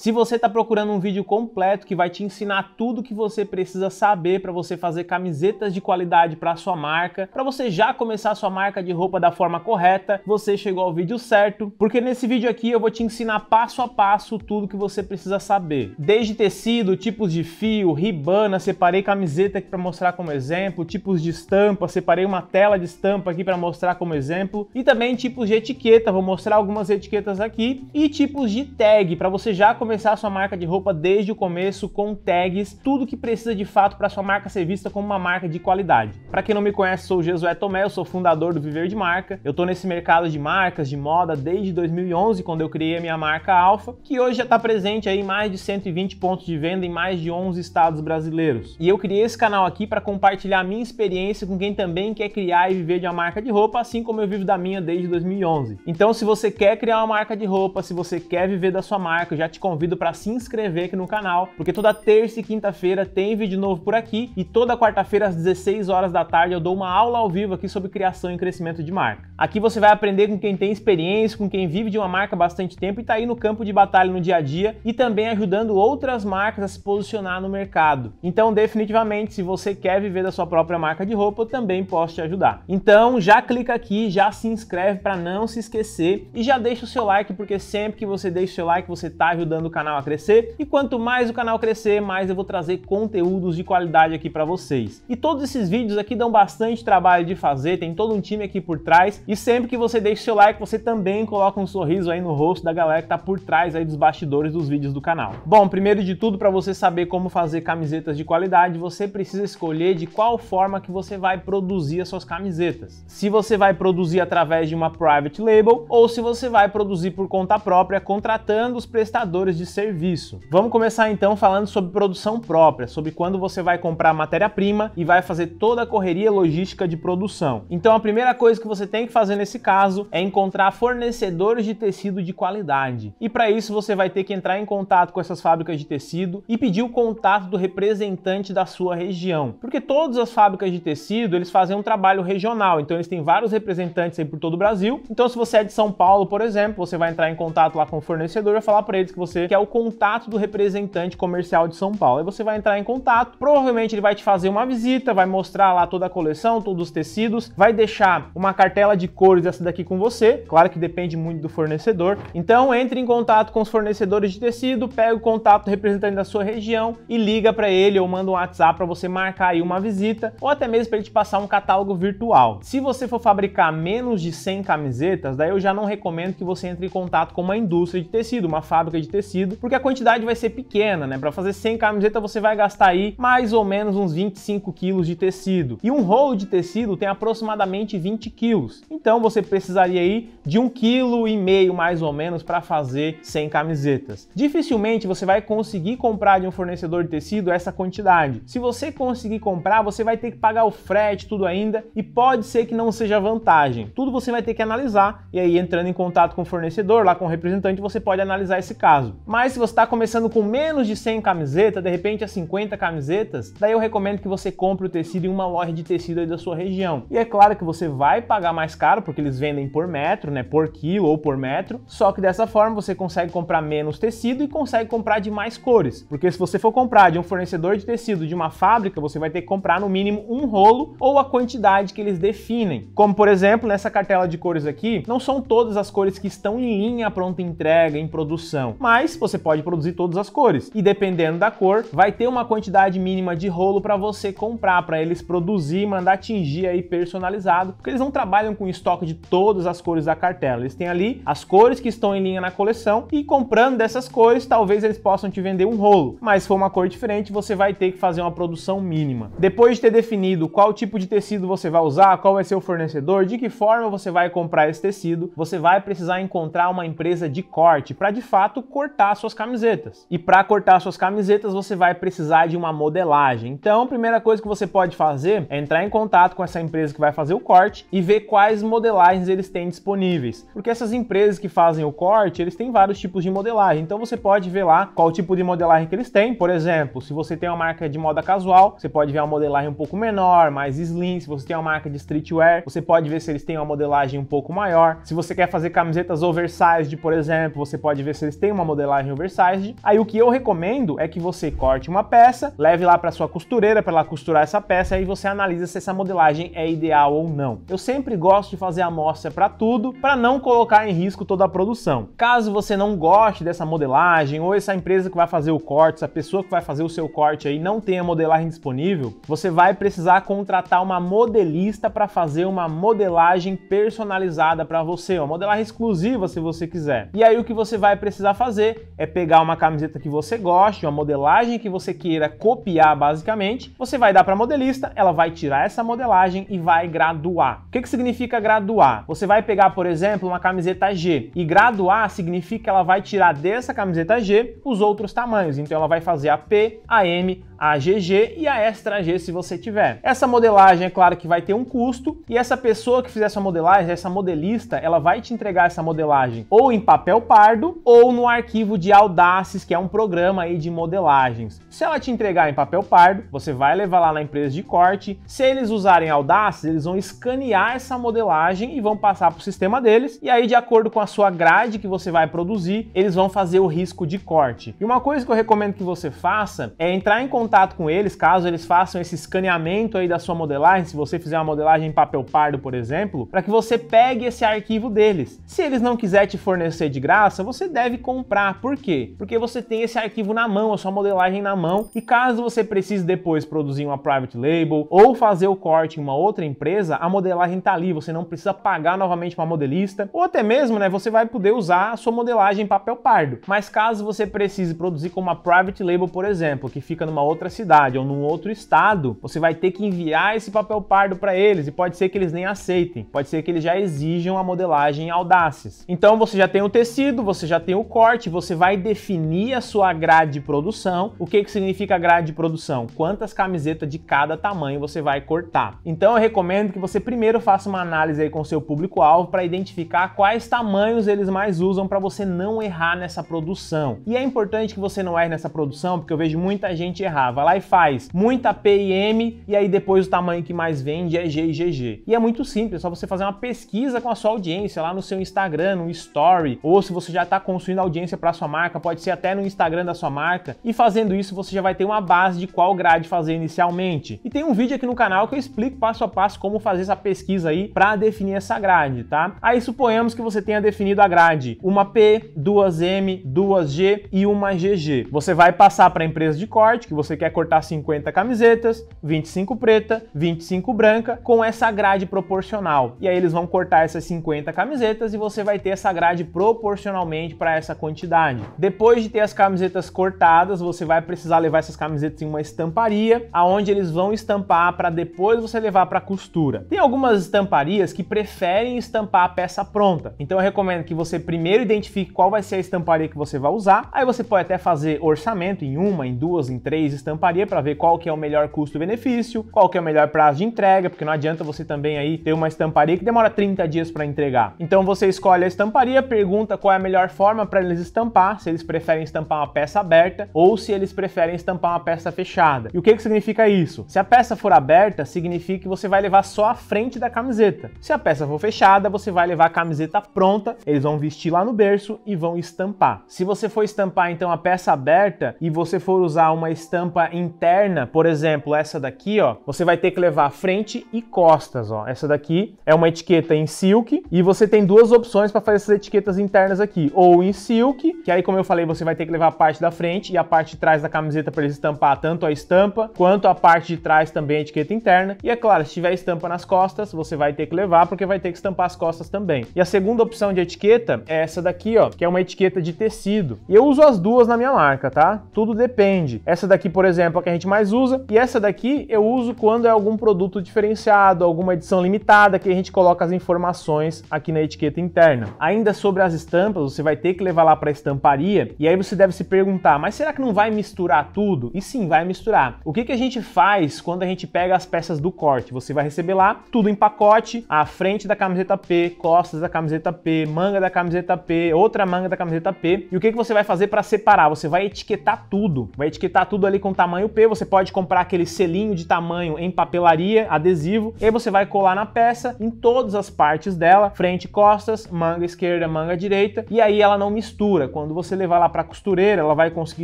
Se você está procurando um vídeo completo que vai te ensinar tudo o que você precisa saber para você fazer camisetas de qualidade para sua marca, para você já começar a sua marca de roupa da forma correta, você chegou ao vídeo certo, porque nesse vídeo aqui eu vou te ensinar passo a passo tudo que você precisa saber. Desde tecido, tipos de fio, ribana, separei camiseta aqui para mostrar como exemplo, tipos de estampa, separei uma tela de estampa aqui para mostrar como exemplo, e também tipos de etiqueta, vou mostrar algumas etiquetas aqui, e tipos de tag para você já começar começar a sua marca de roupa desde o começo com tags, tudo que precisa de fato para sua marca ser vista como uma marca de qualidade. Para quem não me conhece, sou o Jesué Tomé, eu sou fundador do Viver de Marca. Eu tô nesse mercado de marcas, de moda desde 2011, quando eu criei a minha marca Alfa, que hoje já está presente aí em mais de 120 pontos de venda em mais de 11 estados brasileiros. E eu criei esse canal aqui para compartilhar a minha experiência com quem também quer criar e viver de uma marca de roupa, assim como eu vivo da minha desde 2011. Então, se você quer criar uma marca de roupa, se você quer viver da sua marca, eu já te convido convido para se inscrever aqui no canal, porque toda terça e quinta-feira tem vídeo novo por aqui e toda quarta-feira às 16 horas da tarde eu dou uma aula ao vivo aqui sobre criação e crescimento de marca. Aqui você vai aprender com quem tem experiência, com quem vive de uma marca há bastante tempo e está aí no campo de batalha no dia a dia e também ajudando outras marcas a se posicionar no mercado. Então, definitivamente, se você quer viver da sua própria marca de roupa, eu também posso te ajudar. Então, já clica aqui, já se inscreve para não se esquecer e já deixa o seu like, porque sempre que você deixa o seu like, você está ajudando o canal a crescer. E quanto mais o canal crescer, mais eu vou trazer conteúdos de qualidade aqui para vocês. E todos esses vídeos aqui dão bastante trabalho de fazer, tem todo um time aqui por trás. E sempre que você deixa seu like, você também coloca um sorriso aí no rosto da galera que tá por trás aí dos bastidores dos vídeos do canal. Bom, primeiro de tudo, para você saber como fazer camisetas de qualidade, você precisa escolher de qual forma que você vai produzir as suas camisetas. Se você vai produzir através de uma private label ou se você vai produzir por conta própria, contratando os prestadores de serviço. Vamos começar então falando sobre produção própria, sobre quando você vai comprar matéria-prima e vai fazer toda a correria logística de produção. Então a primeira coisa que você tem que fazer nesse caso é encontrar fornecedores de tecido de qualidade. E para isso você vai ter que entrar em contato com essas fábricas de tecido e pedir o contato do representante da sua região. Porque todas as fábricas de tecido, eles fazem um trabalho regional, então eles têm vários representantes aí por todo o Brasil. Então se você é de São Paulo, por exemplo, você vai entrar em contato lá com o fornecedor e falar para eles que você que é o contato do representante comercial de São Paulo. Aí você vai entrar em contato, provavelmente ele vai te fazer uma visita, vai mostrar lá toda a coleção, todos os tecidos, vai deixar uma cartela de cores essa daqui com você. Claro que depende muito do fornecedor. Então entre em contato com os fornecedores de tecido, pega o contato do representante da sua região e liga para ele ou manda um WhatsApp para você marcar aí uma visita ou até mesmo para ele te passar um catálogo virtual. Se você for fabricar menos de 100 camisetas, daí eu já não recomendo que você entre em contato com uma indústria de tecido, uma fábrica de tecido tecido, porque a quantidade vai ser pequena, né? Para fazer 100 camisetas você vai gastar aí mais ou menos uns 25 quilos de tecido. E um rolo de tecido tem aproximadamente 20 quilos. Então você precisaria aí de um quilo e meio mais ou menos para fazer 100 camisetas. Dificilmente você vai conseguir comprar de um fornecedor de tecido essa quantidade. Se você conseguir comprar, você vai ter que pagar o frete, tudo ainda, e pode ser que não seja vantagem. Tudo você vai ter que analisar e aí entrando em contato com o fornecedor, lá com o representante, você pode analisar esse caso. Mas se você está começando com menos de 100 camisetas, de repente é a 50 camisetas, daí eu recomendo que você compre o tecido em uma loja de tecido da sua região. E é claro que você vai pagar mais caro, porque eles vendem por metro, né, por quilo ou por metro, só que dessa forma você consegue comprar menos tecido e consegue comprar de mais cores. Porque se você for comprar de um fornecedor de tecido de uma fábrica, você vai ter que comprar no mínimo um rolo ou a quantidade que eles definem. Como por exemplo, nessa cartela de cores aqui, não são todas as cores que estão em linha pronta entrega, em produção, mas mas você pode produzir todas as cores. E dependendo da cor, vai ter uma quantidade mínima de rolo para você comprar, para eles produzir, mandar atingir aí personalizado, porque eles não trabalham com estoque de todas as cores da cartela. Eles têm ali as cores que estão em linha na coleção e comprando dessas cores, talvez eles possam te vender um rolo. Mas se for uma cor diferente, você vai ter que fazer uma produção mínima. Depois de ter definido qual tipo de tecido você vai usar, qual vai ser o fornecedor, de que forma você vai comprar esse tecido, você vai precisar encontrar uma empresa de corte para de fato cortar cortar suas camisetas. E para cortar suas camisetas, você vai precisar de uma modelagem. Então, a primeira coisa que você pode fazer é entrar em contato com essa empresa que vai fazer o corte e ver quais modelagens eles têm disponíveis. Porque essas empresas que fazem o corte, eles têm vários tipos de modelagem. Então, você pode ver lá qual tipo de modelagem que eles têm. Por exemplo, se você tem uma marca de moda casual, você pode ver uma modelagem um pouco menor, mais slim. Se você tem uma marca de streetwear, você pode ver se eles têm uma modelagem um pouco maior. Se você quer fazer camisetas oversized por exemplo, você pode ver se eles têm uma modelagem modelagem oversized. Aí o que eu recomendo é que você corte uma peça, leve lá para sua costureira para ela costurar essa peça e você analisa se essa modelagem é ideal ou não. Eu sempre gosto de fazer amostra para tudo para não colocar em risco toda a produção. Caso você não goste dessa modelagem ou essa empresa que vai fazer o corte, essa pessoa que vai fazer o seu corte aí não tenha modelagem disponível, você vai precisar contratar uma modelista para fazer uma modelagem personalizada para você, uma modelagem exclusiva se você quiser. E aí o que você vai precisar fazer é pegar uma camiseta que você goste, uma modelagem que você queira copiar basicamente, você vai dar para a modelista, ela vai tirar essa modelagem e vai graduar. O que, que significa graduar? Você vai pegar, por exemplo, uma camiseta G e graduar significa que ela vai tirar dessa camiseta G os outros tamanhos. Então ela vai fazer a P, a M, a GG e a extra AG se você tiver. Essa modelagem é claro que vai ter um custo e essa pessoa que fizer essa modelagem, essa modelista, ela vai te entregar essa modelagem ou em papel pardo ou no arquivo de Audaces, que é um programa aí de modelagens. Se ela te entregar em papel pardo, você vai levar lá na empresa de corte. Se eles usarem Audaces, eles vão escanear essa modelagem e vão passar para o sistema deles. E aí, de acordo com a sua grade que você vai produzir, eles vão fazer o risco de corte. E uma coisa que eu recomendo que você faça é entrar em contato contato com eles, caso eles façam esse escaneamento aí da sua modelagem, se você fizer uma modelagem em papel pardo, por exemplo, para que você pegue esse arquivo deles. Se eles não quiserem te fornecer de graça, você deve comprar. Por quê? Porque você tem esse arquivo na mão, a sua modelagem na mão, e caso você precise depois produzir uma private label ou fazer o corte em uma outra empresa, a modelagem está ali, você não precisa pagar novamente para modelista, ou até mesmo, né, você vai poder usar a sua modelagem em papel pardo. Mas caso você precise produzir com uma private label, por exemplo, que fica numa outra outra cidade ou num outro estado, você vai ter que enviar esse papel pardo para eles e pode ser que eles nem aceitem, pode ser que eles já exijam a modelagem em Audaces. Então você já tem o tecido, você já tem o corte, você vai definir a sua grade de produção. O que, que significa grade de produção? Quantas camisetas de cada tamanho você vai cortar. Então eu recomendo que você primeiro faça uma análise aí com seu público-alvo para identificar quais tamanhos eles mais usam para você não errar nessa produção. E é importante que você não erre nessa produção, porque eu vejo muita gente errar vai lá e faz muita PM e aí depois o tamanho que mais vende é GGG. E é muito simples, é só você fazer uma pesquisa com a sua audiência lá no seu Instagram, no Story, ou se você já está construindo audiência para sua marca, pode ser até no Instagram da sua marca. E fazendo isso, você já vai ter uma base de qual grade fazer inicialmente. E tem um vídeo aqui no canal que eu explico passo a passo como fazer essa pesquisa aí para definir essa grade, tá? Aí suponhamos que você tenha definido a grade uma P, duas M, duas G e uma GG. Você vai passar para a empresa de corte que você você quer cortar 50 camisetas, 25 preta, 25 branca, com essa grade proporcional. E aí eles vão cortar essas 50 camisetas e você vai ter essa grade proporcionalmente para essa quantidade. Depois de ter as camisetas cortadas, você vai precisar levar essas camisetas em uma estamparia, aonde eles vão estampar para depois você levar para costura. Tem algumas estamparias que preferem estampar a peça pronta. Então eu recomendo que você primeiro identifique qual vai ser a estamparia que você vai usar. Aí você pode até fazer orçamento em uma, em duas, em três estamparia para ver qual que é o melhor custo-benefício, qual que é o melhor prazo de entrega, porque não adianta você também aí ter uma estamparia que demora 30 dias para entregar. Então você escolhe a estamparia, pergunta qual é a melhor forma para eles estampar, se eles preferem estampar uma peça aberta ou se eles preferem estampar uma peça fechada. E o que, que significa isso? Se a peça for aberta, significa que você vai levar só a frente da camiseta. Se a peça for fechada, você vai levar a camiseta pronta, eles vão vestir lá no berço e vão estampar. Se você for estampar então a peça aberta e você for usar uma estampa tampa interna, por exemplo, essa daqui, ó, você vai ter que levar frente e costas, ó. Essa daqui é uma etiqueta em silk e você tem duas opções para fazer essas etiquetas internas aqui, ou em silk, que aí como eu falei, você vai ter que levar a parte da frente e a parte de trás da camiseta para estampar tanto a estampa quanto a parte de trás também a etiqueta interna. E é claro, se tiver estampa nas costas, você vai ter que levar porque vai ter que estampar as costas também. E a segunda opção de etiqueta é essa daqui, ó, que é uma etiqueta de tecido. E eu uso as duas na minha marca, tá? Tudo depende. Essa daqui, por por exemplo, a que a gente mais usa. E essa daqui eu uso quando é algum produto diferenciado, alguma edição limitada, que a gente coloca as informações aqui na etiqueta interna. Ainda sobre as estampas, você vai ter que levar lá para a estamparia, e aí você deve se perguntar, mas será que não vai misturar tudo? E sim, vai misturar. O que, que a gente faz quando a gente pega as peças do corte? Você vai receber lá tudo em pacote, a frente da camiseta P, costas da camiseta P, manga da camiseta P, outra manga da camiseta P. E o que, que você vai fazer para separar? Você vai etiquetar tudo. Vai etiquetar tudo ali com com tamanho P, você pode comprar aquele selinho de tamanho em papelaria, adesivo, e você vai colar na peça em todas as partes dela, frente, costas, manga esquerda, manga direita, e aí ela não mistura. Quando você levar lá para costureira, ela vai conseguir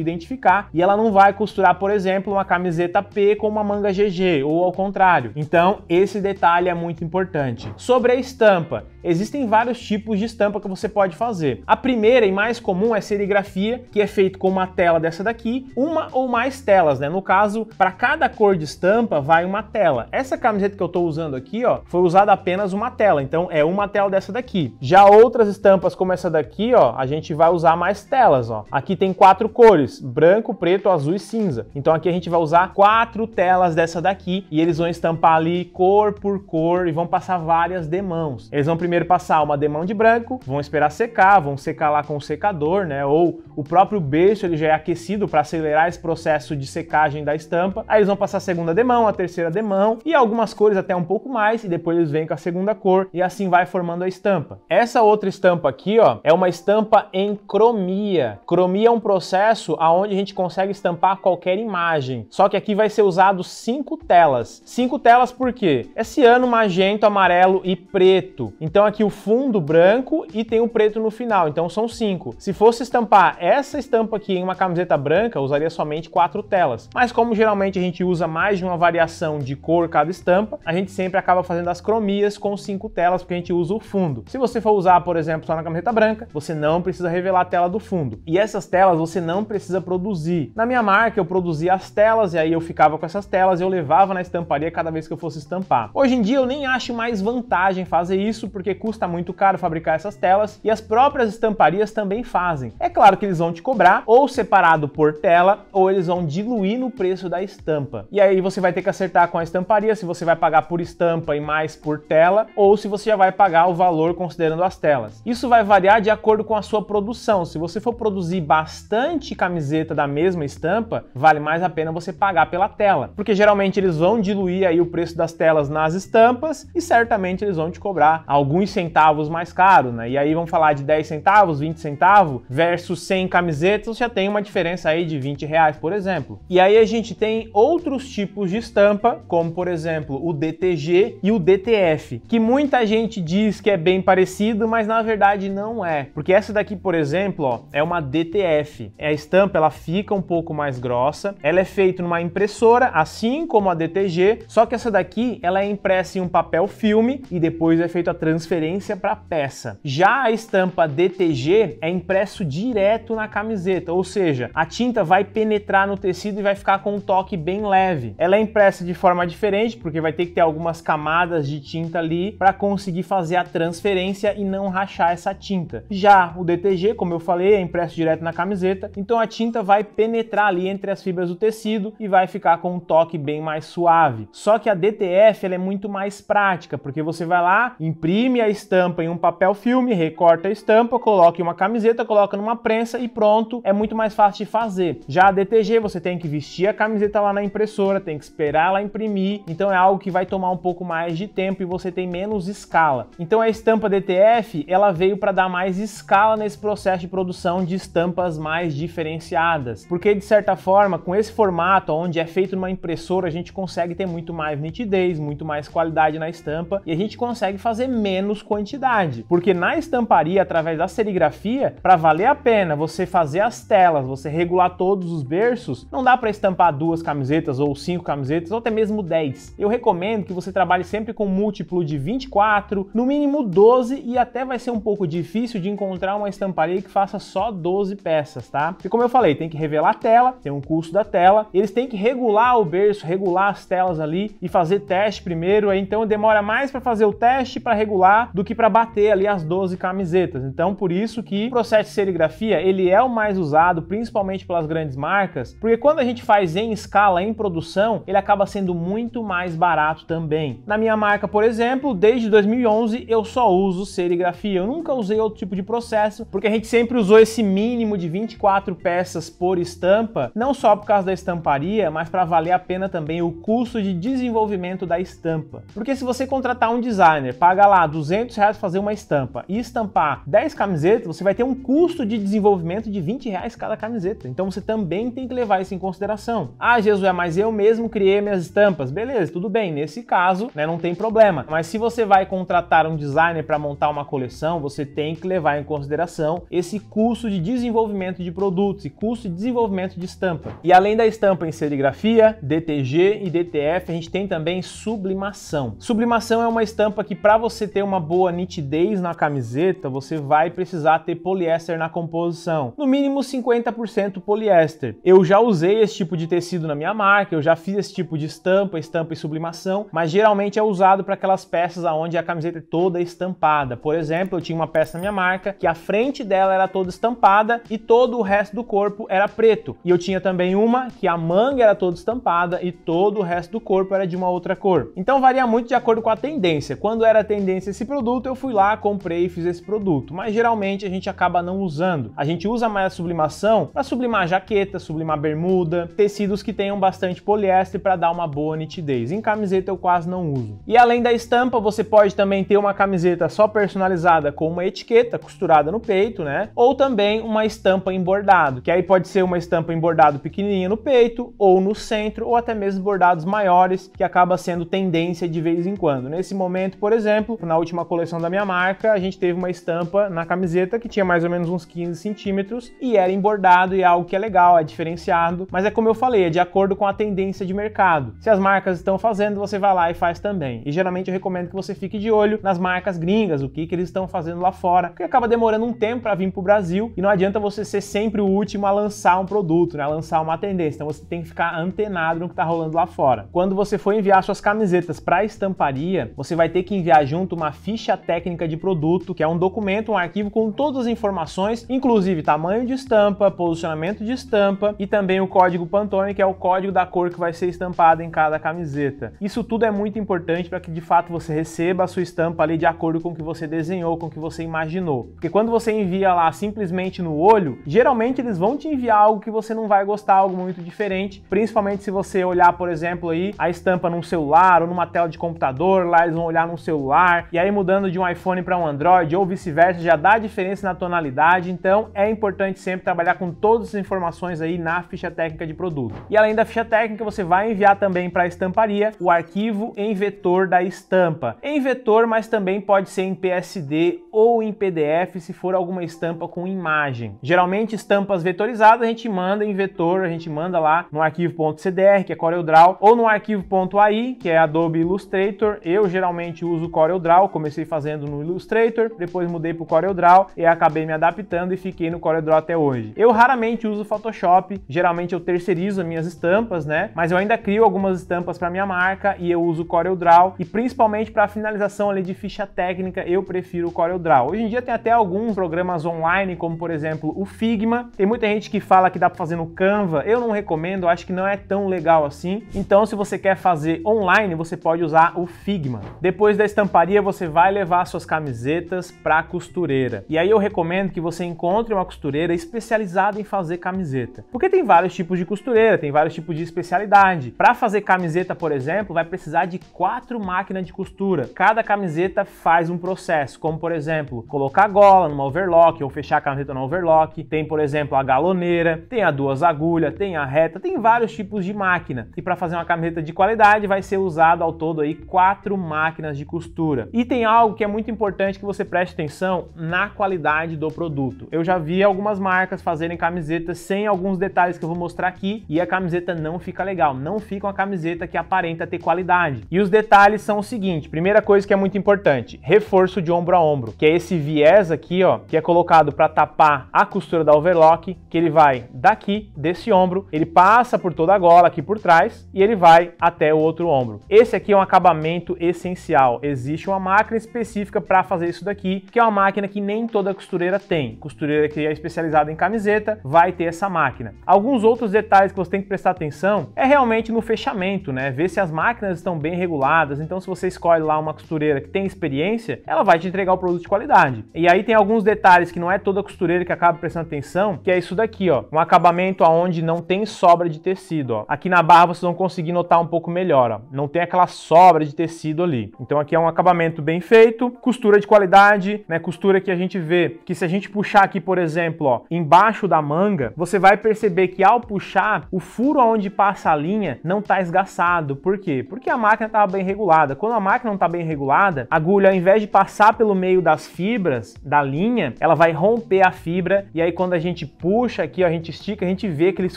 identificar e ela não vai costurar, por exemplo, uma camiseta P com uma manga GG ou ao contrário. Então, esse detalhe é muito importante. Sobre a estampa, Existem vários tipos de estampa que você pode fazer. A primeira e mais comum é serigrafia, que é feito com uma tela dessa daqui, uma ou mais telas, né? No caso, para cada cor de estampa vai uma tela. Essa camiseta que eu estou usando aqui, ó, foi usada apenas uma tela, então é uma tela dessa daqui. Já outras estampas como essa daqui, ó, a gente vai usar mais telas, ó. Aqui tem quatro cores: branco, preto, azul e cinza. Então aqui a gente vai usar quatro telas dessa daqui e eles vão estampar ali cor por cor e vão passar várias demãos. Eles vão primeiro primeiro passar uma demão de branco, vão esperar secar, vão secar lá com o secador, né? Ou o próprio berço ele já é aquecido para acelerar esse processo de secagem da estampa. Aí eles vão passar a segunda demão, a terceira demão e algumas cores até um pouco mais e depois eles vêm com a segunda cor e assim vai formando a estampa. Essa outra estampa aqui, ó, é uma estampa em cromia. Cromia é um processo aonde a gente consegue estampar qualquer imagem. Só que aqui vai ser usado cinco telas. Cinco telas por quê? É ciano, magento, amarelo e preto. Então aqui o fundo branco e tem o preto no final, então são cinco. Se fosse estampar essa estampa aqui em uma camiseta branca, usaria somente quatro telas. Mas como geralmente a gente usa mais de uma variação de cor cada estampa, a gente sempre acaba fazendo as cromias com cinco telas, porque a gente usa o fundo. Se você for usar, por exemplo, só na camiseta branca, você não precisa revelar a tela do fundo. E essas telas você não precisa produzir. Na minha marca, eu produzia as telas, e aí eu ficava com essas telas, e eu levava na estamparia cada vez que eu fosse estampar. Hoje em dia, eu nem acho mais vantagem fazer isso, porque porque custa muito caro fabricar essas telas e as próprias estamparias também fazem. É claro que eles vão te cobrar ou separado por tela ou eles vão diluir no preço da estampa. E aí você vai ter que acertar com a estamparia se você vai pagar por estampa e mais por tela ou se você já vai pagar o valor considerando as telas. Isso vai variar de acordo com a sua produção. Se você for produzir bastante camiseta da mesma estampa, vale mais a pena você pagar pela tela, porque geralmente eles vão diluir aí o preço das telas nas estampas e certamente eles vão te cobrar algum alguns centavos mais caro, né? E aí vamos falar de 10 centavos, 20 centavos versus 100 camisetas, já tem uma diferença aí de 20 reais, por exemplo. E aí a gente tem outros tipos de estampa, como por exemplo o DTG e o DTF, que muita gente diz que é bem parecido, mas na verdade não é. Porque essa daqui, por exemplo, ó, é uma DTF. A estampa ela fica um pouco mais grossa, ela é feita numa impressora, assim como a DTG, só que essa daqui ela é impressa em um papel filme e depois é feita a transferência transferência para peça. Já a estampa DTG é impresso direto na camiseta, ou seja, a tinta vai penetrar no tecido e vai ficar com um toque bem leve. Ela é impressa de forma diferente, porque vai ter que ter algumas camadas de tinta ali para conseguir fazer a transferência e não rachar essa tinta. Já o DTG, como eu falei, é impresso direto na camiseta, então a tinta vai penetrar ali entre as fibras do tecido e vai ficar com um toque bem mais suave. Só que a DTF ela é muito mais prática, porque você vai lá, imprime imprime a estampa em um papel filme, recorta a estampa, coloca em uma camiseta, coloca numa prensa e pronto, é muito mais fácil de fazer. Já a DTG você tem que vestir a camiseta lá na impressora, tem que esperar ela imprimir, então é algo que vai tomar um pouco mais de tempo e você tem menos escala. Então a estampa DTF, ela veio para dar mais escala nesse processo de produção de estampas mais diferenciadas, porque de certa forma, com esse formato onde é feito numa impressora, a gente consegue ter muito mais nitidez, muito mais qualidade na estampa e a gente consegue fazer menos menos quantidade. Porque na estamparia, através da serigrafia, para valer a pena você fazer as telas, você regular todos os berços, não dá para estampar duas camisetas ou cinco camisetas ou até mesmo 10. Eu recomendo que você trabalhe sempre com múltiplo de 24, no mínimo 12 e até vai ser um pouco difícil de encontrar uma estamparia que faça só 12 peças, tá? Porque como eu falei, tem que revelar a tela, tem um custo da tela, eles têm que regular o berço, regular as telas ali e fazer teste primeiro, então demora mais para fazer o teste para regular do que para bater ali as 12 camisetas. Então, por isso que o processo de serigrafia, ele é o mais usado, principalmente pelas grandes marcas, porque quando a gente faz em escala, em produção, ele acaba sendo muito mais barato também. Na minha marca, por exemplo, desde 2011 eu só uso serigrafia. Eu nunca usei outro tipo de processo, porque a gente sempre usou esse mínimo de 24 peças por estampa, não só por causa da estamparia, mas para valer a pena também o custo de desenvolvimento da estampa. Porque se você contratar um designer, paga lá 200 200 reais fazer uma estampa e estampar 10 camisetas, você vai ter um custo de desenvolvimento de 20 reais cada camiseta. Então você também tem que levar isso em consideração. Ah, Jesus, é, mas eu mesmo criei minhas estampas. Beleza, tudo bem. Nesse caso, né, não tem problema. Mas se você vai contratar um designer para montar uma coleção, você tem que levar em consideração esse custo de desenvolvimento de produtos e custo de desenvolvimento de estampa. E além da estampa em serigrafia, DTG e DTF, a gente tem também sublimação. Sublimação é uma estampa que para você ter uma uma boa nitidez na camiseta, você vai precisar ter poliéster na composição. No mínimo 50% poliéster. Eu já usei esse tipo de tecido na minha marca, eu já fiz esse tipo de estampa, estampa e sublimação, mas geralmente é usado para aquelas peças onde a camiseta é toda estampada. Por exemplo, eu tinha uma peça na minha marca que a frente dela era toda estampada e todo o resto do corpo era preto. E eu tinha também uma que a manga era toda estampada e todo o resto do corpo era de uma outra cor. Então varia muito de acordo com a tendência. Quando era a tendência esse produto, eu fui lá, comprei e fiz esse produto. Mas geralmente a gente acaba não usando. A gente usa mais a sublimação para sublimar jaqueta, sublimar bermuda, tecidos que tenham bastante poliéster para dar uma boa nitidez. Em camiseta eu quase não uso. E além da estampa, você pode também ter uma camiseta só personalizada com uma etiqueta costurada no peito, né? Ou também uma estampa em bordado, que aí pode ser uma estampa em bordado pequenininha no peito ou no centro ou até mesmo bordados maiores, que acaba sendo tendência de vez em quando. Nesse momento, por exemplo, na última coleção da minha marca, a gente teve uma estampa na camiseta que tinha mais ou menos uns 15 centímetros e era embordado e é algo que é legal, é diferenciado, mas é como eu falei, é de acordo com a tendência de mercado. Se as marcas estão fazendo, você vai lá e faz também. E geralmente eu recomendo que você fique de olho nas marcas gringas, o que, que eles estão fazendo lá fora, porque acaba demorando um tempo para vir para o Brasil e não adianta você ser sempre o último a lançar um produto, né, a lançar uma tendência. Então você tem que ficar antenado no que está rolando lá fora. Quando você for enviar suas camisetas para a estamparia, você vai ter que enviar junto uma ficha técnica de produto, que é um documento, um arquivo com todas as informações, inclusive tamanho de estampa, posicionamento de estampa e também o código Pantone, que é o código da cor que vai ser estampada em cada camiseta. Isso tudo é muito importante para que de fato você receba a sua estampa ali de acordo com o que você desenhou, com o que você imaginou. Porque quando você envia lá simplesmente no olho, geralmente eles vão te enviar algo que você não vai gostar, algo muito diferente, principalmente se você olhar, por exemplo, aí a estampa num celular ou numa tela de computador, lá eles vão olhar num celular e aí aí mudando de um iPhone para um Android ou vice-versa já dá diferença na tonalidade, então é importante sempre trabalhar com todas as informações aí na ficha técnica de produto. E além da ficha técnica, você vai enviar também para a estamparia o arquivo em vetor da estampa. Em vetor, mas também pode ser em PSD ou em PDF se for alguma estampa com imagem. Geralmente estampas vetorizadas a gente manda em vetor, a gente manda lá no arquivo.cdr, que é CorelDRAW, ou no arquivo.ai, que é Adobe Illustrator. Eu geralmente uso CorelDRAW comecei fazendo no Illustrator, depois mudei para o CorelDRAW e acabei me adaptando e fiquei no CorelDRAW até hoje. Eu raramente uso Photoshop, geralmente eu terceirizo as minhas estampas, né? Mas eu ainda crio algumas estampas para minha marca e eu uso o CorelDRAW e principalmente para finalização ali de ficha técnica, eu prefiro o CorelDRAW. Hoje em dia tem até alguns programas online, como por exemplo o Figma. Tem muita gente que fala que dá para fazer no Canva. Eu não recomendo, acho que não é tão legal assim. Então, se você quer fazer online, você pode usar o Figma. Depois da estamparia, você vai levar suas camisetas para costureira. E aí eu recomendo que você encontre uma costureira especializada em fazer camiseta. Porque tem vários tipos de costureira, tem vários tipos de especialidade. Para fazer camiseta, por exemplo, vai precisar de quatro máquinas de costura. Cada camiseta faz um processo, como por exemplo, colocar gola numa overlock ou fechar a camiseta na overlock. Tem, por exemplo, a galoneira, tem a duas agulhas, tem a reta, tem vários tipos de máquina. E para fazer uma camiseta de qualidade, vai ser usado ao todo aí quatro máquinas de costura. E tem tem algo que é muito importante que você preste atenção na qualidade do produto. Eu já vi algumas marcas fazerem camisetas sem alguns detalhes que eu vou mostrar aqui e a camiseta não fica legal, não fica uma camiseta que aparenta ter qualidade. E os detalhes são o seguinte, primeira coisa que é muito importante, reforço de ombro a ombro, que é esse viés aqui, ó, que é colocado para tapar a costura da overlock, que ele vai daqui desse ombro, ele passa por toda a gola aqui por trás e ele vai até o outro ombro. Esse aqui é um acabamento essencial. Existe uma marca máquina específica para fazer isso daqui, que é uma máquina que nem toda costureira tem. Costureira que é especializada em camiseta vai ter essa máquina. Alguns outros detalhes que você tem que prestar atenção é realmente no fechamento, né? Ver se as máquinas estão bem reguladas. Então, se você escolhe lá uma costureira que tem experiência, ela vai te entregar o produto de qualidade. E aí tem alguns detalhes que não é toda costureira que acaba prestando atenção, que é isso daqui, ó. Um acabamento aonde não tem sobra de tecido, ó. Aqui na barra vocês vão conseguir notar um pouco melhor, ó. Não tem aquela sobra de tecido ali. Então aqui é um acabamento bem feito, costura de qualidade, né? Costura que a gente vê que se a gente puxar aqui, por exemplo, ó, embaixo da manga, você vai perceber que ao puxar, o furo onde passa a linha não está esgaçado. Por quê? Porque a máquina estava bem regulada. Quando a máquina não está bem regulada, a agulha, ao invés de passar pelo meio das fibras da linha, ela vai romper a fibra e aí quando a gente puxa aqui, ó, a gente estica, a gente vê aqueles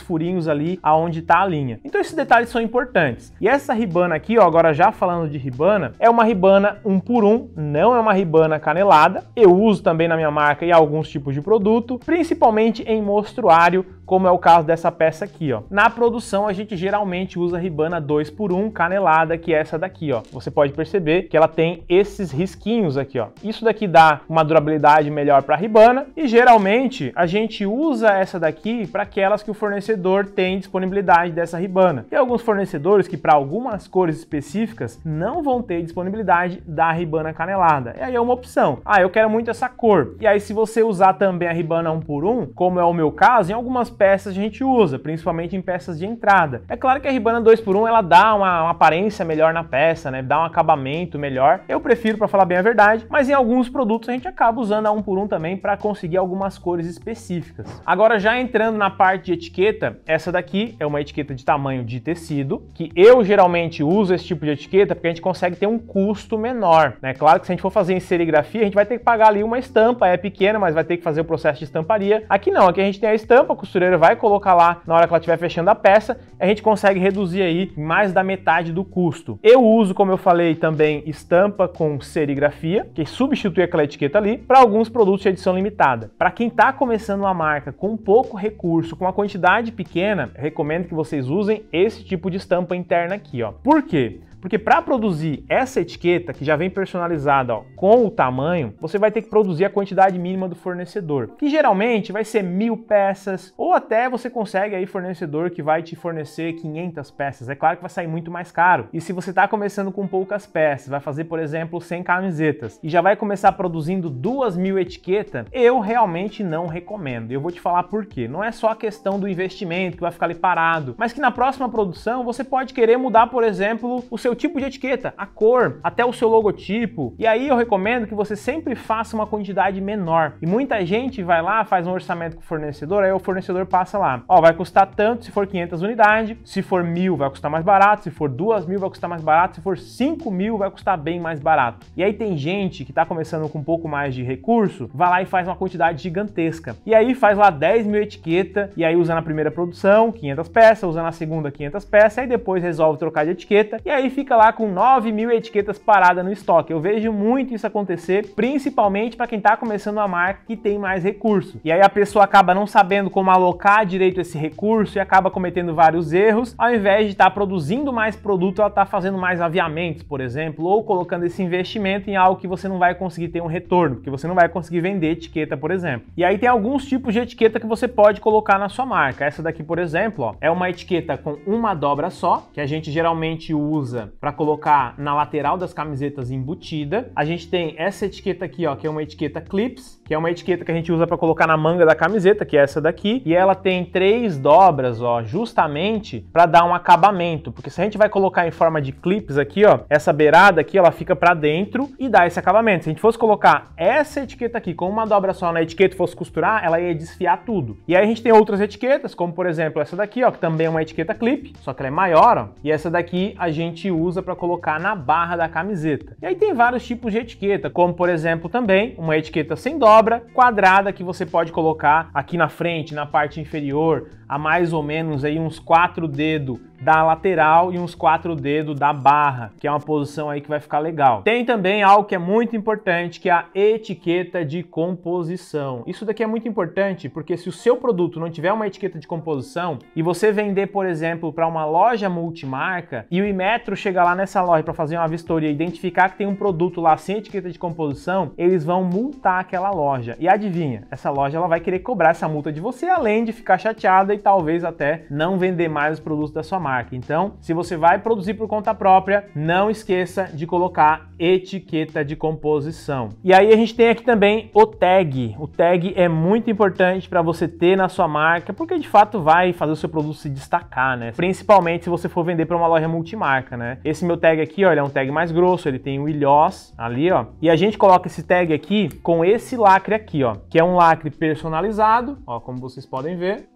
furinhos ali aonde está a linha. Então esses detalhes são importantes. E essa ribana aqui, ó, agora já falando de ribana, é uma ribana um por por um, não é uma ribana canelada, eu uso também na minha marca e alguns tipos de produto, principalmente em mostruário como é o caso dessa peça aqui, ó. Na produção, a gente geralmente usa ribana 2x1 canelada, que é essa daqui, ó. Você pode perceber que ela tem esses risquinhos aqui, ó. Isso daqui dá uma durabilidade melhor para a ribana e geralmente a gente usa essa daqui para aquelas que o fornecedor tem disponibilidade dessa ribana. Tem alguns fornecedores que para algumas cores específicas não vão ter disponibilidade da ribana canelada. E aí é uma opção. Ah, eu quero muito essa cor. E aí se você usar também a ribana 1 por 1, como é o meu caso, em algumas peças a gente usa, principalmente em peças de entrada. É claro que a Ribana 2x1 ela dá uma, uma, aparência melhor na peça, né? Dá um acabamento melhor. Eu prefiro, para falar bem a verdade, mas em alguns produtos a gente acaba usando a 1x1 também para conseguir algumas cores específicas. Agora, já entrando na parte de etiqueta, essa daqui é uma etiqueta de tamanho de tecido, que eu geralmente uso esse tipo de etiqueta porque a gente consegue ter um custo menor, né? Claro que se a gente for fazer em serigrafia, a gente vai ter que pagar ali uma estampa, é pequena, mas vai ter que fazer o processo de estamparia. Aqui não, aqui a gente tem a estampa, costureira costureira vai colocar lá na hora que ela estiver fechando a peça, a gente consegue reduzir aí mais da metade do custo. Eu uso, como eu falei, também estampa com serigrafia, que substitui aquela etiqueta ali, para alguns produtos de edição limitada. Para quem está começando uma marca com pouco recurso, com uma quantidade pequena, recomendo que vocês usem esse tipo de estampa interna aqui, ó. Por quê? Porque para produzir essa etiqueta, que já vem personalizada ó, com o tamanho, você vai ter que produzir a quantidade mínima do fornecedor, que geralmente vai ser mil peças, ou até você consegue aí fornecedor que vai te fornecer 500 peças. É claro que vai sair muito mais caro. E se você está começando com poucas peças, vai fazer, por exemplo, 100 camisetas, e já vai começar produzindo duas mil etiquetas, eu realmente não recomendo. Eu vou te falar por quê. Não é só a questão do investimento que vai ficar ali parado, mas que na próxima produção você pode querer mudar, por exemplo, o seu seu tipo de etiqueta, a cor, até o seu logotipo. E aí eu recomendo que você sempre faça uma quantidade menor. E muita gente vai lá, faz um orçamento com o fornecedor, aí o fornecedor passa lá, ó, vai custar tanto se for 500 unidades, se for mil vai custar mais barato, se for duas mil vai custar mais barato, se for cinco mil vai custar bem mais barato. E aí tem gente que está começando com um pouco mais de recurso, vai lá e faz uma quantidade gigantesca. E aí faz lá 10 mil etiqueta, e aí usa na primeira produção 500 peças, usa na segunda 500 peças, aí depois resolve trocar de etiqueta, e aí fica fica lá com 9 mil etiquetas paradas no estoque. Eu vejo muito isso acontecer, principalmente para quem está começando uma marca que tem mais recurso. E aí a pessoa acaba não sabendo como alocar direito esse recurso e acaba cometendo vários erros. Ao invés de estar tá produzindo mais produto, ela está fazendo mais aviamentos, por exemplo, ou colocando esse investimento em algo que você não vai conseguir ter um retorno, porque você não vai conseguir vender etiqueta, por exemplo. E aí tem alguns tipos de etiqueta que você pode colocar na sua marca. Essa daqui, por exemplo, ó, é uma etiqueta com uma dobra só, que a gente geralmente usa para colocar na lateral das camisetas embutida. A gente tem essa etiqueta aqui, ó, que é uma etiqueta clips que é uma etiqueta que a gente usa para colocar na manga da camiseta, que é essa daqui, e ela tem três dobras, ó, justamente para dar um acabamento, porque se a gente vai colocar em forma de clips aqui, ó, essa beirada aqui, ela fica para dentro e dá esse acabamento. Se a gente fosse colocar essa etiqueta aqui com uma dobra só na etiqueta e fosse costurar, ela ia desfiar tudo. E aí a gente tem outras etiquetas, como por exemplo essa daqui, ó, que também é uma etiqueta clip, só que ela é maior, ó, e essa daqui a gente usa para colocar na barra da camiseta. E aí tem vários tipos de etiqueta, como por exemplo também uma etiqueta sem dobra dobra quadrada que você pode colocar aqui na frente, na parte inferior, a mais ou menos aí uns quatro dedos da lateral e uns quatro dedos da barra, que é uma posição aí que vai ficar legal. Tem também algo que é muito importante, que é a etiqueta de composição. Isso daqui é muito importante porque se o seu produto não tiver uma etiqueta de composição e você vender, por exemplo, para uma loja multimarca e o Imetro chegar lá nessa loja para fazer uma vistoria e identificar que tem um produto lá sem etiqueta de composição, eles vão multar aquela loja. E adivinha, essa loja ela vai querer cobrar essa multa de você além de ficar chateada e talvez até não vender mais os produtos da sua marca marca. Então, se você vai produzir por conta própria, não esqueça de colocar etiqueta de composição. E aí a gente tem aqui também o tag. O tag é muito importante para você ter na sua marca, porque de fato vai fazer o seu produto se destacar, né? Principalmente se você for vender para uma loja multimarca, né? Esse meu tag aqui, olha, é um tag mais grosso, ele tem o ilhós ali, ó. E a gente coloca esse tag aqui com esse lacre aqui, ó, que é um lacre personalizado, ó, como vocês podem ver.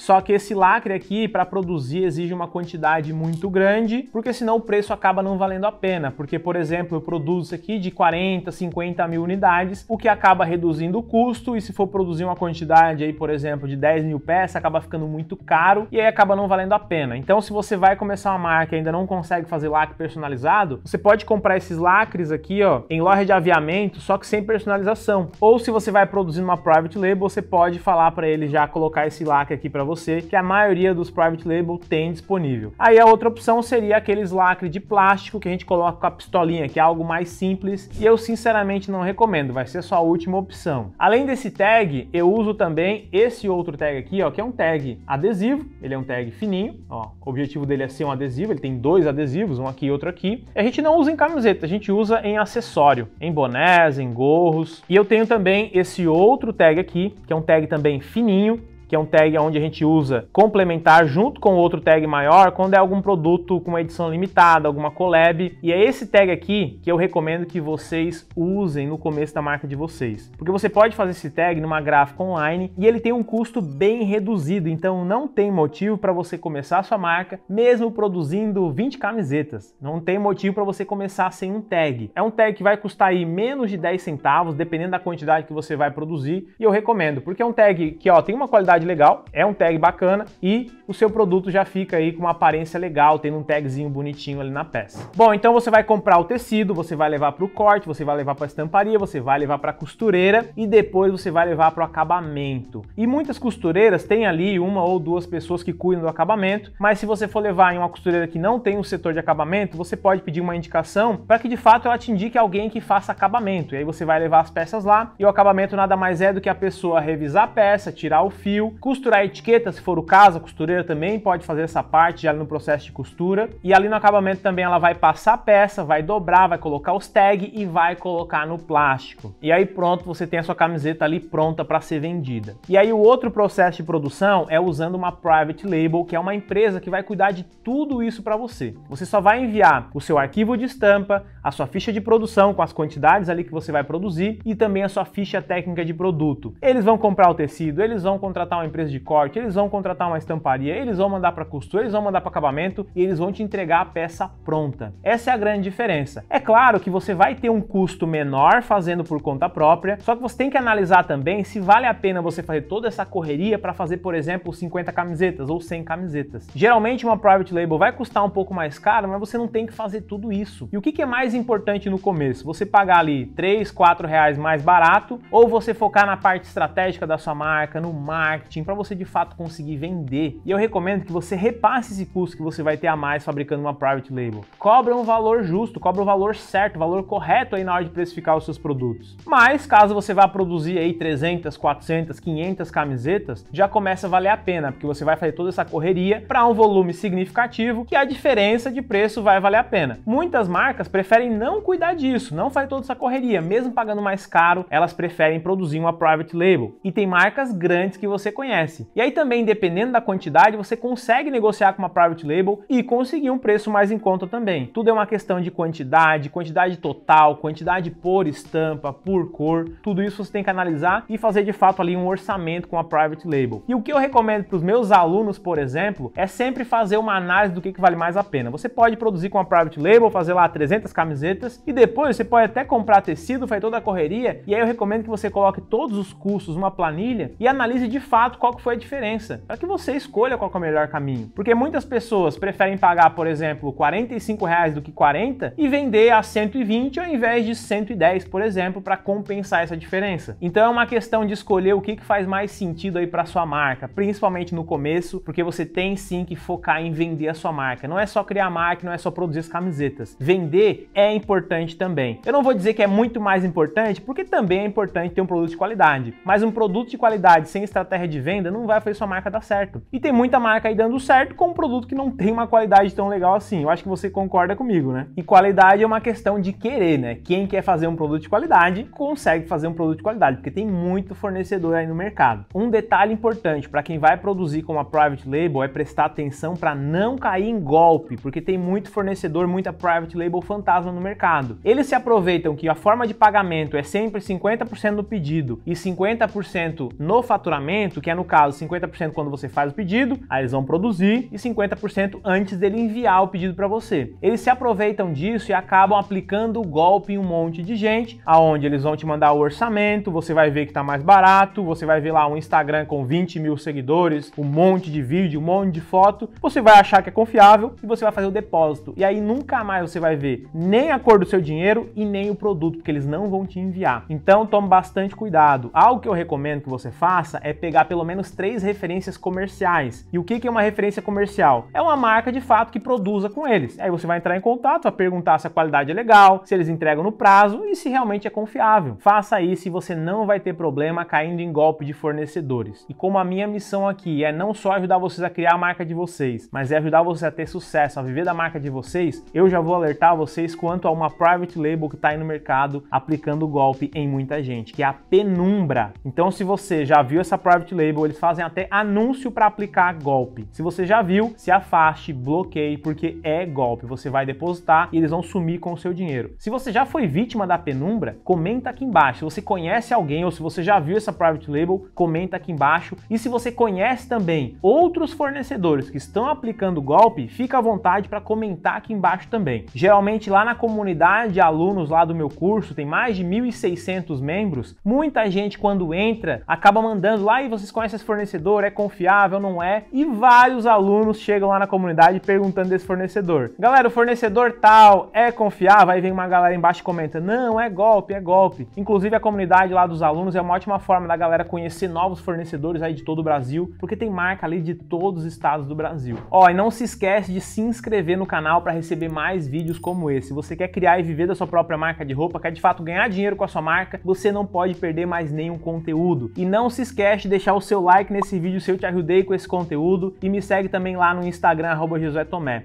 Só que esse lacre aqui, para produzir, exige uma quantidade muito grande, porque senão o preço acaba não valendo a pena. Porque, por exemplo, eu produzo isso aqui de 40, 50 mil unidades, o que acaba reduzindo o custo, e se for produzir uma quantidade aí, por exemplo, de 10 mil peças, acaba ficando muito caro e aí acaba não valendo a pena. Então, se você vai começar uma marca e ainda não consegue fazer lacre personalizado, você pode comprar esses lacres aqui, ó, em loja de aviamento, só que sem personalização. Ou se você vai produzir uma private label, você pode falar para ele já colocar esse lacre aqui para você, que a maioria dos private label tem disponível. Aí a outra opção seria aqueles lacre de plástico que a gente coloca com a pistolinha, que é algo mais simples e eu sinceramente não recomendo, vai ser só a última opção. Além desse tag, eu uso também esse outro tag aqui, ó, que é um tag adesivo, ele é um tag fininho, ó. O objetivo dele é ser um adesivo, ele tem dois adesivos, um aqui e outro aqui. E a gente não usa em camiseta, a gente usa em acessório, em bonés, em gorros. E eu tenho também esse outro tag aqui, que é um tag também fininho, que é um tag onde a gente usa complementar junto com outro tag maior quando é algum produto com uma edição limitada, alguma collab. E é esse tag aqui que eu recomendo que vocês usem no começo da marca de vocês. Porque você pode fazer esse tag numa gráfica online e ele tem um custo bem reduzido, então não tem motivo para você começar a sua marca mesmo produzindo 20 camisetas. Não tem motivo para você começar sem um tag. É um tag que vai custar aí menos de 10 centavos, dependendo da quantidade que você vai produzir, e eu recomendo, porque é um tag que ó, tem uma qualidade legal, é um tag bacana e o seu produto já fica aí com uma aparência legal, tendo um tagzinho bonitinho ali na peça. Bom, então você vai comprar o tecido, você vai levar para o corte, você vai levar para a estamparia, você vai levar para a costureira e depois você vai levar para o acabamento. E muitas costureiras têm ali uma ou duas pessoas que cuidam do acabamento, mas se você for levar em uma costureira que não tem o um setor de acabamento, você pode pedir uma indicação para que de fato ela te indique alguém que faça acabamento. E aí você vai levar as peças lá e o acabamento nada mais é do que a pessoa revisar a peça, tirar o fio costurar a etiqueta, se for o caso, a costureira também pode fazer essa parte já no processo de costura. E ali no acabamento também ela vai passar a peça, vai dobrar, vai colocar os tags e vai colocar no plástico. E aí pronto, você tem a sua camiseta ali pronta para ser vendida. E aí o outro processo de produção é usando uma private label, que é uma empresa que vai cuidar de tudo isso para você. Você só vai enviar o seu arquivo de estampa, a sua ficha de produção com as quantidades ali que você vai produzir e também a sua ficha técnica de produto. Eles vão comprar o tecido, eles vão contratar uma empresa de corte, eles vão contratar uma estamparia, eles vão mandar para costura, eles vão mandar para acabamento e eles vão te entregar a peça pronta. Essa é a grande diferença. É claro que você vai ter um custo menor fazendo por conta própria, só que você tem que analisar também se vale a pena você fazer toda essa correria para fazer, por exemplo, 50 camisetas ou 100 camisetas. Geralmente uma private label vai custar um pouco mais caro, mas você não tem que fazer tudo isso. E o que, que é mais importante no começo? Você pagar ali 3, 4 reais mais barato ou você focar na parte estratégica da sua marca, no marketing, marketing para você de fato conseguir vender. E eu recomendo que você repasse esse custo que você vai ter a mais fabricando uma private label. Cobra um valor justo, cobra o um valor certo, valor correto aí na hora de precificar os seus produtos. Mas caso você vá produzir aí 300, 400, 500 camisetas, já começa a valer a pena, porque você vai fazer toda essa correria para um volume significativo que a diferença de preço vai valer a pena. Muitas marcas preferem não cuidar disso, não fazer toda essa correria, mesmo pagando mais caro, elas preferem produzir uma private label. E tem marcas grandes que você você conhece. E aí também, dependendo da quantidade, você consegue negociar com uma private label e conseguir um preço mais em conta também. Tudo é uma questão de quantidade, quantidade total, quantidade por estampa, por cor, tudo isso você tem que analisar e fazer de fato ali um orçamento com a private label. E o que eu recomendo para os meus alunos, por exemplo, é sempre fazer uma análise do que, que vale mais a pena. Você pode produzir com a private label, fazer lá 300 camisetas e depois você pode até comprar tecido, fazer toda a correria e aí eu recomendo que você coloque todos os custos numa planilha e analise de fato fato qual que foi a diferença, para que você escolha qual é o melhor caminho. Porque muitas pessoas preferem pagar, por exemplo, 45 reais do que 40 e vender a 120 ao invés de 110, por exemplo, para compensar essa diferença. Então é uma questão de escolher o que, que faz mais sentido aí para sua marca, principalmente no começo, porque você tem sim que focar em vender a sua marca. Não é só criar marca, não é só produzir as camisetas. Vender é importante também. Eu não vou dizer que é muito mais importante, porque também é importante ter um produto de qualidade, mas um produto de qualidade sem estratégia de venda, não vai fazer sua marca dar certo. E tem muita marca aí dando certo com um produto que não tem uma qualidade tão legal assim. Eu acho que você concorda comigo, né? E qualidade é uma questão de querer, né? Quem quer fazer um produto de qualidade consegue fazer um produto de qualidade, porque tem muito fornecedor aí no mercado. Um detalhe importante para quem vai produzir com uma private label é prestar atenção para não cair em golpe, porque tem muito fornecedor, muita private label fantasma no mercado. Eles se aproveitam que a forma de pagamento é sempre 50% do pedido e 50% no faturamento custo, que é no caso 50% quando você faz o pedido, aí eles vão produzir, e 50% antes dele enviar o pedido para você. Eles se aproveitam disso e acabam aplicando o golpe em um monte de gente, aonde eles vão te mandar o orçamento, você vai ver que tá mais barato, você vai ver lá um Instagram com 20 mil seguidores, um monte de vídeo, um monte de foto, você vai achar que é confiável e você vai fazer o depósito. E aí nunca mais você vai ver nem a cor do seu dinheiro e nem o produto, porque eles não vão te enviar. Então tome bastante cuidado. Algo que eu recomendo que você faça é pegar pelo menos três referências comerciais. E o que é uma referência comercial? É uma marca de fato que produza com eles. Aí você vai entrar em contato, vai perguntar se a qualidade é legal, se eles entregam no prazo e se realmente é confiável. Faça isso e você não vai ter problema caindo em golpe de fornecedores. E como a minha missão aqui é não só ajudar vocês a criar a marca de vocês, mas é ajudar vocês a ter sucesso, a viver da marca de vocês, eu já vou alertar vocês quanto a uma private label que está aí no mercado aplicando golpe em muita gente, que é a Penumbra. Então, se você já viu essa private label, eles fazem até anúncio para aplicar golpe. Se você já viu, se afaste, bloqueie, porque é golpe. Você vai depositar e eles vão sumir com o seu dinheiro. Se você já foi vítima da penumbra, comenta aqui embaixo. Se você conhece alguém ou se você já viu essa private label, comenta aqui embaixo. E se você conhece também outros fornecedores que estão aplicando golpe, fica à vontade para comentar aqui embaixo também. Geralmente lá na comunidade de alunos lá do meu curso, tem mais de 1.600 membros, muita gente quando entra acaba mandando lá e vocês vocês conhecem esse fornecedor? É confiável? Não é? E vários alunos chegam lá na comunidade perguntando desse fornecedor. Galera, o fornecedor tal é confiável? Aí vem uma galera embaixo e comenta: não, é golpe, é golpe. Inclusive, a comunidade lá dos alunos é uma ótima forma da galera conhecer novos fornecedores aí de todo o Brasil, porque tem marca ali de todos os estados do Brasil. Ó, e não se esquece de se inscrever no canal para receber mais vídeos como esse. Se você quer criar e viver da sua própria marca de roupa, quer de fato ganhar dinheiro com a sua marca, você não pode perder mais nenhum conteúdo. E não se esquece de deixar o o seu like nesse vídeo se eu te ajudei com esse conteúdo e me segue também lá no Instagram, arroba Josué Tomé.